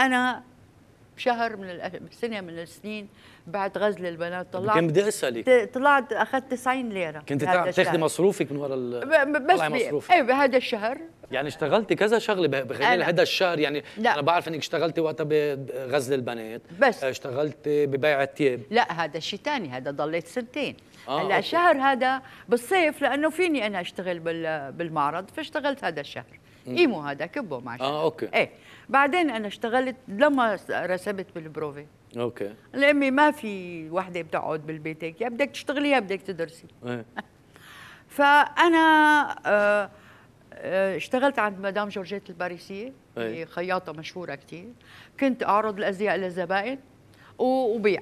انا بشهر من سنه من السنين بعد غزل البنات طلعت كنت بدي اسالك طلعت اخذت 90 ليره كنت تاخذي مصروفك من ورا ال... بس مصروفك ايه بهذا الشهر يعني اشتغلتي كذا شغله بخلال هذا الشهر يعني لا. انا بعرف انك اشتغلتي وقتها بغزل البنات بس آه، اشتغلتي ببيع الثياب لا هذا شيء ثاني هذا ضليت سنتين آه هلا الشهر هذا بالصيف لانه فيني انا اشتغل بالمعرض فاشتغلت هذا الشهر ايمو هذا كبه مع اه اوكي ايه بعدين انا اشتغلت لما رسبت بالبروفي اوكي لامي ما في وحده بتقعد بالبيت هيك يا بدك تشتغلي يا بدك تدرسي ايه فانا آه، آه، اشتغلت عند مدام جورجيت الباريسيه أي. خياطه مشهوره كثير كنت اعرض الازياء للزبائن وبيع